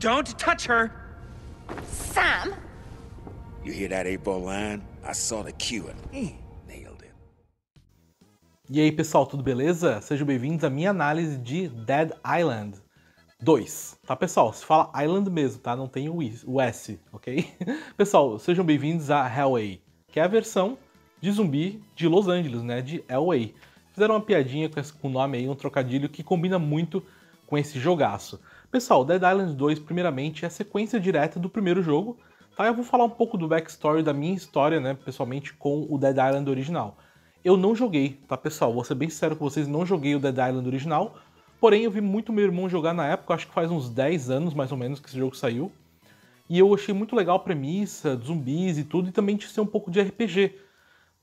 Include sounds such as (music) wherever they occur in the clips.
Don't touch her! Sam! You hear that eight ball line? I saw the cue and nailed it. E aí, pessoal, tudo beleza? Sejam bem-vindos à minha análise de Dead Island 2, tá, pessoal? Se fala Island mesmo, tá? Não tem o, S, ok? (laughs) pessoal, sejam bem-vindos a Hellway, que é a versão de zumbi de Los Angeles, né? De Hellway. Fizeram uma piadinha com, com o nome aí, um trocadilho que combina muito com esse jogaço. Pessoal, Dead Island 2, primeiramente, é a sequência direta do primeiro jogo, tá? Eu vou falar um pouco do backstory da minha história, né, pessoalmente, com o Dead Island original. Eu não joguei, tá, pessoal? Vou ser bem sincero com vocês, não joguei o Dead Island original, porém eu vi muito meu irmão jogar na época, acho que faz uns 10 anos, mais ou menos, que esse jogo saiu. E eu achei muito legal a premissa, zumbis e tudo, e também de ser um pouco de RPG.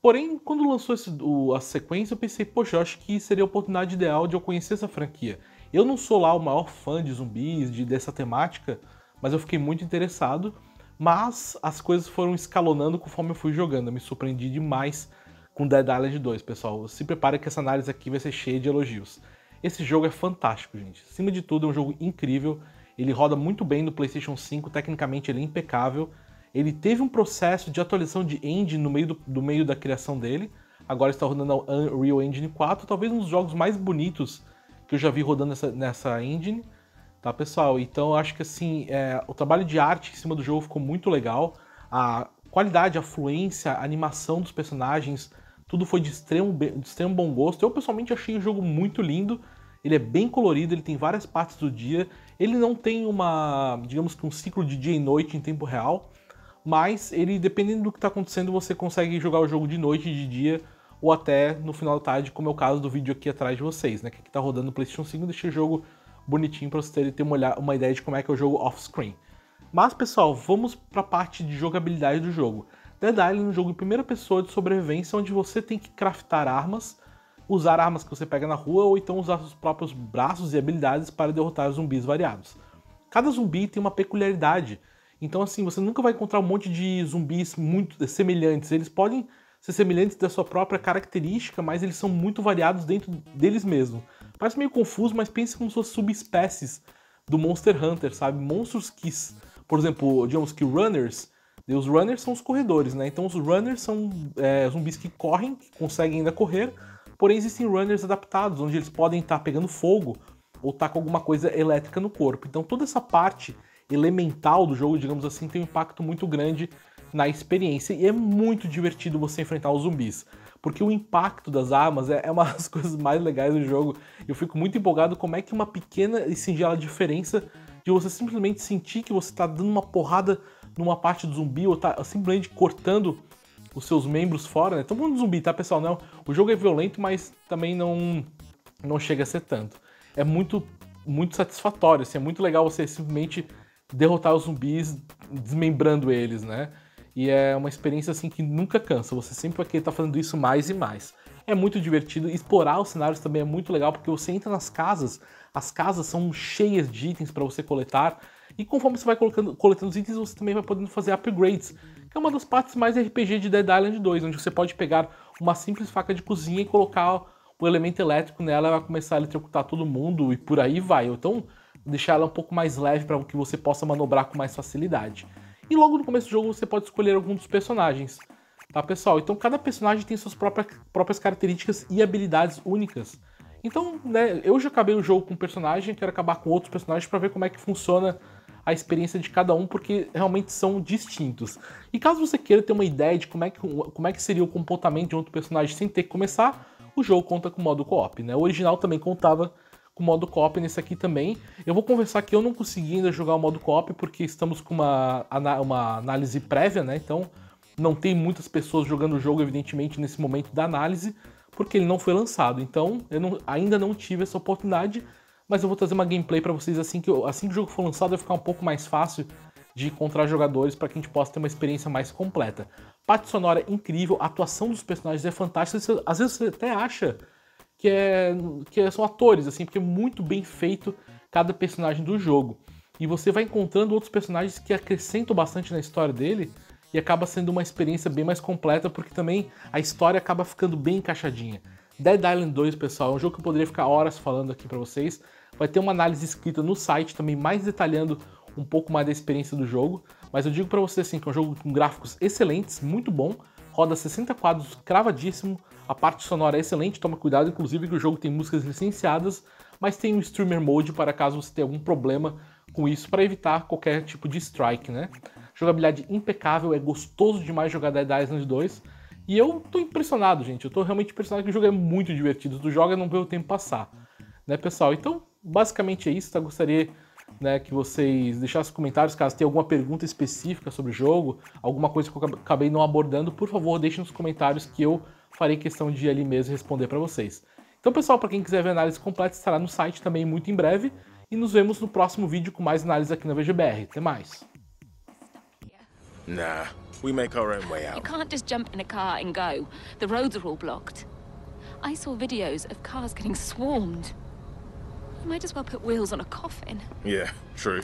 Porém, quando lançou esse, o, a sequência, eu pensei, poxa, eu acho que seria a oportunidade ideal de eu conhecer essa franquia. Eu não sou lá o maior fã de zumbis, de, dessa temática, mas eu fiquei muito interessado. Mas as coisas foram escalonando conforme eu fui jogando. Eu me surpreendi demais com Dead Island 2, pessoal. Se prepare que essa análise aqui vai ser cheia de elogios. Esse jogo é fantástico, gente. Acima de tudo, é um jogo incrível. Ele roda muito bem no PlayStation 5, tecnicamente ele é impecável. Ele teve um processo de atualização de engine no meio, do, do meio da criação dele. Agora está rodando a Unreal Engine 4, talvez um dos jogos mais bonitos que eu já vi rodando nessa, nessa engine, tá, pessoal? Então eu acho que assim, é, o trabalho de arte em cima do jogo ficou muito legal. A qualidade, a fluência, a animação dos personagens, tudo foi de extremo, de extremo bom gosto. Eu pessoalmente achei o jogo muito lindo. Ele é bem colorido, ele tem várias partes do dia. Ele não tem uma, digamos que um ciclo de dia e noite em tempo real, mas ele, dependendo do que está acontecendo, você consegue jogar o jogo de noite e de dia ou até no final da tarde, como é o caso do vídeo aqui atrás de vocês, né? Que aqui tá rodando no PlayStation 5, deixa o jogo bonitinho para vocês terem ter uma, olhar, uma ideia de como é que é o jogo off-screen. Mas, pessoal, vamos para a parte de jogabilidade do jogo. Dead Island é um jogo em primeira pessoa de sobrevivência, onde você tem que craftar armas, usar armas que você pega na rua, ou então usar seus próprios braços e habilidades para derrotar zumbis variados. Cada zumbi tem uma peculiaridade, então assim, você nunca vai encontrar um monte de zumbis muito semelhantes, eles podem ser semelhantes da sua própria característica, mas eles são muito variados dentro deles mesmos. Parece meio confuso, mas pense como suas subespécies do Monster Hunter, sabe? Monstros que, por exemplo, digamos que runners, né, os runners são os corredores, né? Então os runners são é, zumbis que correm, que conseguem ainda correr, porém existem runners adaptados, onde eles podem estar tá pegando fogo ou estar tá com alguma coisa elétrica no corpo. Então toda essa parte elemental do jogo, digamos assim, tem um impacto muito grande na experiência e é muito divertido você enfrentar os zumbis. Porque o impacto das armas é, é uma (laughs) das coisas mais legais do jogo. Eu fico muito empolgado como é que uma pequena e singela diferença de você simplesmente sentir que você está dando uma porrada numa parte do zumbi ou está simplesmente cortando os seus membros fora, né? Todo mundo zumbi, tá, pessoal? Não, o jogo é violento, mas também não não chega a ser tanto. É muito muito satisfatório, assim, é muito legal você simplesmente derrotar os zumbis desmembrando eles, né? E é uma experiência assim que nunca cansa. Você sempre vai querer estar tá fazendo isso mais e mais. É muito divertido. Explorar os cenários também é muito legal, porque você entra nas casas, as casas são cheias de itens para você coletar. E conforme você vai colocando, coletando os itens, você também vai podendo fazer upgrades, que é uma das partes mais RPG de Dead Island 2, onde você pode pegar uma simples faca de cozinha e colocar o elemento elétrico nela, vai começar a eletrocutar todo mundo e por aí vai. Então, deixar ela um pouco mais leve para que você possa manobrar com mais facilidade. E logo no começo do jogo você pode escolher algum dos personagens, tá pessoal? Então cada personagem tem suas próprias, próprias características e habilidades únicas. Então, né, eu já acabei o jogo com um personagem, quero acabar com outros personagens para ver como é que funciona a experiência de cada um, porque realmente são distintos. E caso você queira ter uma ideia de como é que, como é que seria o comportamento de outro personagem sem ter que começar, o jogo conta com o modo co-op, né? O original também contava com o modo copy nesse aqui também. Eu vou conversar que eu não consegui ainda jogar o modo copy porque estamos com uma, uma análise prévia, né? Então não tem muitas pessoas jogando o jogo, evidentemente, nesse momento da análise, porque ele não foi lançado. Então eu não, ainda não tive essa oportunidade, mas eu vou trazer uma gameplay para vocês assim que, eu, assim que o jogo for lançado vai ficar um pouco mais fácil de encontrar jogadores para que a gente possa ter uma experiência mais completa. Parte sonora é incrível, a atuação dos personagens é fantástica. Às vezes você até acha que, é, que é, são atores, assim, porque é muito bem feito cada personagem do jogo. E você vai encontrando outros personagens que acrescentam bastante na história dele e acaba sendo uma experiência bem mais completa, porque também a história acaba ficando bem encaixadinha. Dead Island 2, pessoal, é um jogo que eu poderia ficar horas falando aqui para vocês. Vai ter uma análise escrita no site também, mais detalhando um pouco mais da experiência do jogo. Mas eu digo para vocês assim, que é um jogo com gráficos excelentes, muito bom, roda 60 quadros cravadíssimo, a parte sonora é excelente, toma cuidado, inclusive que o jogo tem músicas licenciadas, mas tem um streamer mode para caso você tenha algum problema com isso para evitar qualquer tipo de strike, né? Jogabilidade impecável, é gostoso demais jogar Dead Island 2. E eu tô impressionado, gente. Eu tô realmente impressionado que o jogo é muito divertido. Tu joga e não vê o tempo passar, né, pessoal? Então, basicamente é isso. Tá? Gostaria né, que vocês deixassem comentários, caso tenha alguma pergunta específica sobre o jogo, alguma coisa que eu acabei não abordando, por favor, deixem nos comentários que eu farei questão de ali mesmo responder para vocês. Então, pessoal, para quem quiser ver a análise completa, estará no site também muito em breve. E nos vemos no próximo vídeo com mais análise aqui na VGBR. Até mais. Nah, we make our own way out. You can't just jump in a car and go. The roads are all blocked. I saw videos of cars getting swarmed. Might as well put wheels on a coffin. Yeah, true.